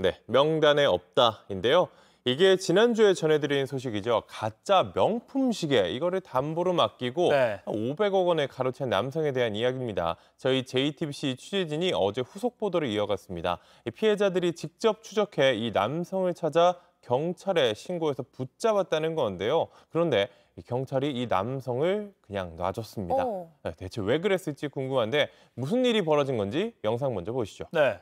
네, 명단에 없다인데요. 이게 지난주에 전해드린 소식이죠. 가짜 명품 시계, 이거를 담보로 맡기고 네. 500억 원에 가로챈 남성에 대한 이야기입니다. 저희 JTBC 취재진이 어제 후속 보도를 이어갔습니다. 피해자들이 직접 추적해 이 남성을 찾아 경찰에 신고해서 붙잡았다는 건데요. 그런데 경찰이 이 남성을 그냥 놔줬습니다. 오. 어. 네, 대체 왜 그랬을지 궁금한데 무슨 일이 벌어진 건지 영상 먼저 보시죠. 네.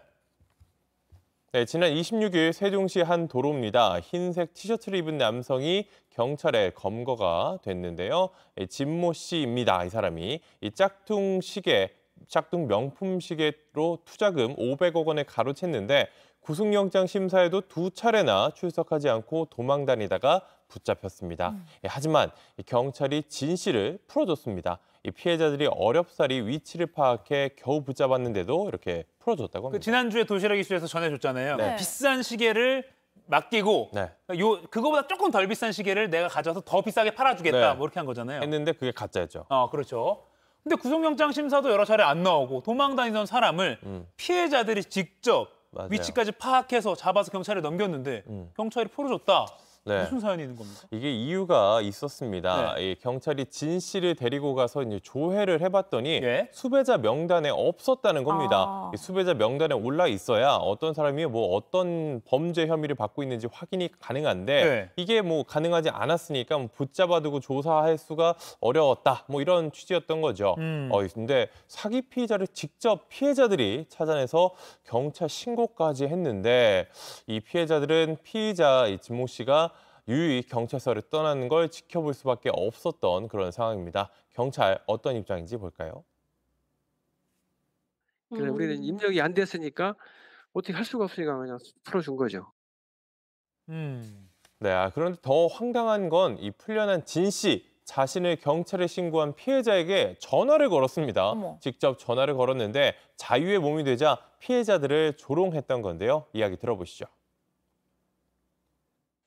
네, 지난 26일 세종시 한 도로입니다. 흰색 티셔츠를 입은 남성이 경찰에 검거가 됐는데요. 예, 진모 씨입니다. 이 사람이 이 짝퉁 시계, 짝퉁 명품 시계로 투자금 500억 원에 가로챘는데 구속영장 심사에도 두 차례나 출석하지 않고 도망다니다가 붙잡혔습니다. 음. 예, 하지만 경찰이 진실을 풀어줬습니다. 이 피해자들이 어렵사리 위치를 파악해 겨우 붙잡았는데도 이렇게 풀어줬다고 합니다. 그 지난주에 도시락 이슈에서 전해줬잖아요. 네. 비싼 시계를 맡기고 네. 요 그거보다 조금 덜 비싼 시계를 내가 가져와서 더 비싸게 팔아주겠다 네. 뭐 이렇게 한 거잖아요. 했는데 그게 가짜였죠. 어 그렇죠. 근데 구속영장 심사도 여러 차례 안 나오고 도망 다니던 사람을 음. 피해자들이 직접 맞아요. 위치까지 파악해서 잡아서 경찰에 넘겼는데 음. 경찰이 풀어줬다. 네. 무슨 사연이 있는 겁니까? 이게 이유가 있었습니다. 네. 경찰이 진 씨를 데리고 가서 이제 조회를 해봤더니 예? 수배자 명단에 없었다는 겁니다. 아. 수배자 명단에 올라 있어야 어떤 사람이 뭐 어떤 범죄 혐의를 받고 있는지 확인이 가능한데 네. 이게 뭐 가능하지 않았으니까 뭐 붙잡아두고 조사할 수가 어려웠다. 뭐 이런 취지였던 거죠. 음. 어, 근데 사기 피해자를 직접 피해자들이 찾아내서 경찰 신고까지 했는데 이 피해자들은 피의자 이진모 씨가 유유히 경찰서를 떠나는 걸 지켜볼 수밖에 없었던 그런 상황입니다. 경찰 어떤 입장인지 볼까요? 그래, 음. 우리는 입력이 안 됐으니까 어떻게 할 수가 없으니까 그냥 풀어준 거죠. 음. 네, 아, 그런데 더 황당한 건 이 풀려난 진 씨. 자신을 경찰에 신고한 피해자에게 전화를 걸었습니다. 어머. 직접 전화를 걸었는데 자유의 몸이 되자 피해자들을 조롱했던 건데요. 이야기 들어보시죠.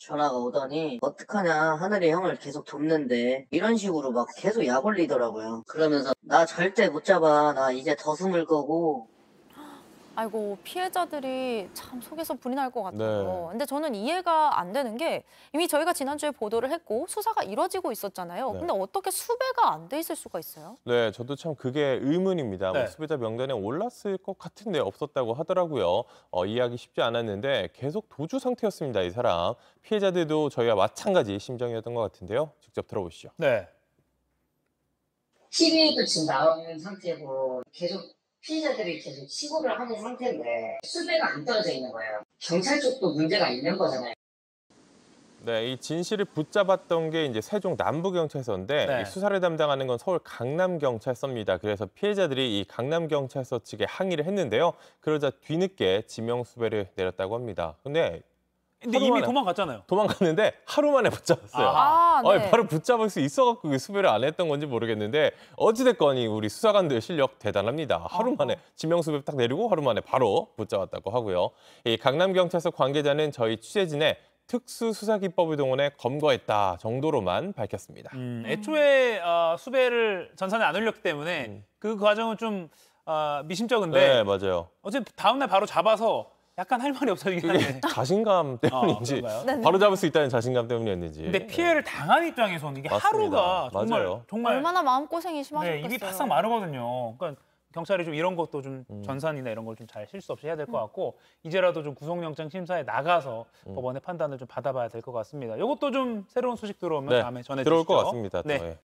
전화가 오더니 어떡하냐 하늘이 형을 계속 돕는데 이런 식으로 막 계속 약 올리더라고요 그러면서 나 절대 못 잡아 나 이제 더 숨을 거고 아이고 피해자들이 참 속에서 불이 날 것 같아요. 네. 근데 저는 이해가 안 되는 게 이미 저희가 지난주에 보도를 했고 수사가 이뤄지고 있었잖아요. 네. 근데 어떻게 수배가 안 돼 있을 수가 있어요? 네, 저도 참 그게 의문입니다. 뭐 네. 뭐 수배자 명단에 올랐을 것 같은데 없었다고 하더라고요. 어, 이해하기 쉽지 않았는데 계속 도주 상태였습니다, 이 사람. 피해자들도 저희와 마찬가지 심정이었던 것 같은데요. 직접 들어보시죠. 네. t v 도 지금 나오는 상태고 계속 피해자들이 계속 시고를 하는 상태인데 수배가 안 떨어져 있는 거예요. 경찰 쪽도 문제가 있는 거잖아요. 네, 이 진실을 붙잡았던 게 이제 세종 남부경찰서인데 네. 수사를 담당하는 건 서울 강남경찰서입니다. 그래서 피해자들이 이 강남경찰서 측에 항의를 했는데요. 그러자 뒤늦게 지명수배를 내렸다고 합니다. 근데 근데 이미 만에, 도망갔잖아요. 도망갔는데 하루 만에 붙잡았어요. 아, 아 네. 바로 붙잡을 수 있어갖고 그 수배를 안 했던 건지 모르겠는데 어찌됐건이 우리 수사관들 실력 대단합니다. 하루 만에 지명 수배 딱 내리고 하루 만에 바로 붙잡았다고 하고요. 이 강남경찰서 관계자는 저희 취재진에 특수수사기법을 동원해 검거했다 정도로만 밝혔습니다. 음, 음. 애초에 어, 수배를 전산에 안 올렸기 때문에 음. 그 과정은 좀 어, 미심쩍은데. 네, 맞아요. 어쨌든 다음날 바로 잡아서 약간 할 말이 없어지긴 한데 자신감 어, 때문인지 아, 바로 잡을 수 있다는 자신감 때문이었는지. 근데 피해를 당한 입장에서는 이게 맞습니다. 하루가 정말 정말 얼마나 마음 고생이 심하셨겠어요. 네, 입이 팍싹 마르거든요. 그러니까 경찰이 좀 이런 것도 좀 음. 전산이나 이런 걸 좀 잘 실수 없이 해야 될 것 같고 음. 이제라도 좀 구속영장 심사에 나가서 음. 법원의 판단을 좀 받아봐야 될 것 같습니다. 이것도 좀 새로운 소식 들어오면 네, 다음에 전해드리죠. 들어올 것 같습니다. 네. 네.